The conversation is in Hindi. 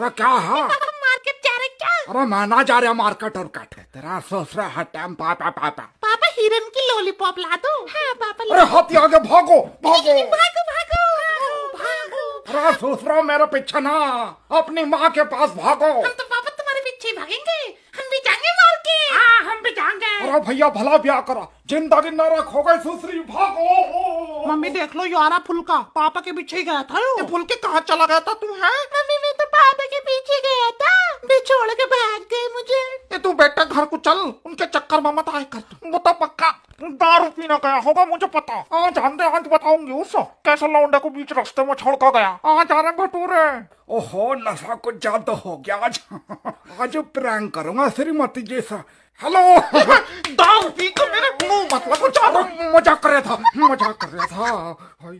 अरे क्या हाँ मार्केट जा रहे क्या अरे मैं ना जा रहा मार्केट और कट है तेरा सोच रहा है टाइम पापा पापा पापा हिरन की लॉलीपॉप ला दो हाँ पापा अरे हाथी आगे भागो भागो भागो भागो अरे सोच रहा मेरे पीछे ना अपनी माँ के पास भागो हम तो पापा तुम्हारे पीछे भागेंगे हम भी जाएंगे मार्केट हाँ हम भी जाएंगे अरे भैया भला ब्याह करो जिंदगी न गए सुसरी भागो मम्मी देख लो यारा फुलका पापा के पीछे ही गया था फुलके कहा चला गया था तू है मम्मी चल उनके चक्कर में मत आए कर वो तो पक्का दारू पीना गया होगा मुझे पता आज आंदे आज बताऊंगी उस कैसे लौंडे को बीच रास्ते में छोड़ कर गया आज आ रहे भटूरे ओहो नशा कुछ ज्यादा हो गया आज आज प्रैंक करूंगा श्रीमती जैसा हेलो दारू पी कर मेरे मुंह मत मतलब मजाक कर रहा था मजाक कर रहा था